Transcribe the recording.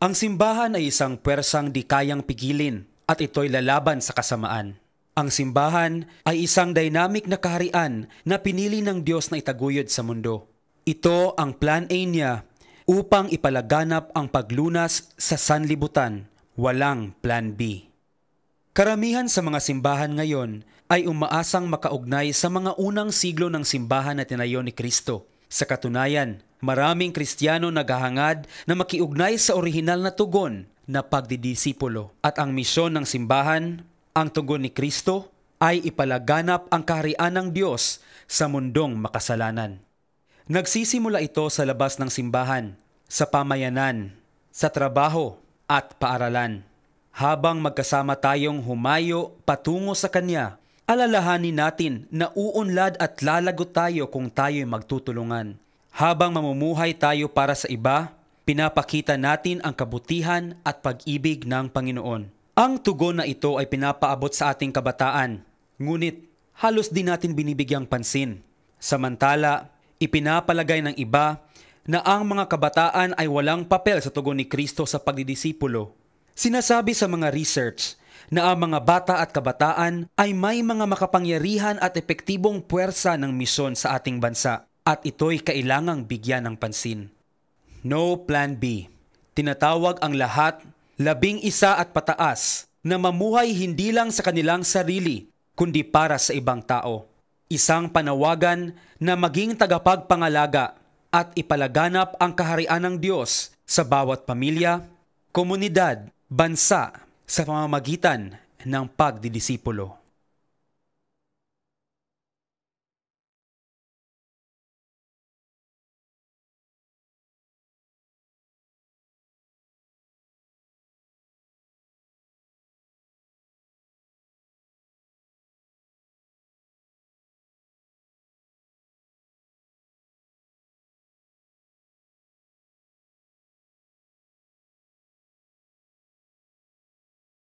Ang simbahan ay isang pwersang di kayang pigilin at ito'y lalaban sa kasamaan. Ang simbahan ay isang dynamic na kaharian na pinili ng Diyos na itaguyod sa mundo. Ito ang plan A niya upang ipalaganap ang paglunas sa sanlibutan, walang plan B. Karamihan sa mga simbahan ngayon ay umaasang makaugnay sa mga unang siglo ng simbahan na tinayo ni Kristo sa katunayan, maraming Kristiyano naghahangad na makiugnay sa orihinal na tugon na pagdidisipulo. At ang misyon ng simbahan, ang tugon ni Kristo, ay ipalaganap ang kaharian ng Diyos sa mundong makasalanan. Nagsisimula ito sa labas ng simbahan, sa pamayanan, sa trabaho at paaralan. Habang magkasama tayong humayo patungo sa Kanya Alalahanin natin na uunlad at lalago tayo kung tayo'y magtutulungan. Habang mamumuhay tayo para sa iba, pinapakita natin ang kabutihan at pag-ibig ng Panginoon. Ang tugon na ito ay pinapaabot sa ating kabataan, ngunit halos di natin binibigyang pansin. Samantala, ipinapalagay ng iba na ang mga kabataan ay walang papel sa tugon ni Kristo sa pagdidisipulo. Sinasabi sa mga research na ang mga bata at kabataan ay may mga makapangyarihan at epektibong puwersa ng misyon sa ating bansa at ito'y kailangang bigyan ng pansin. No Plan B Tinatawag ang lahat, labing isa at pataas, na mamuhay hindi lang sa kanilang sarili, kundi para sa ibang tao. Isang panawagan na maging tagapagpangalaga at ipalaganap ang kaharian ng Diyos sa bawat pamilya, komunidad, bansa, sa pamamagitan ng pagdidisipulo.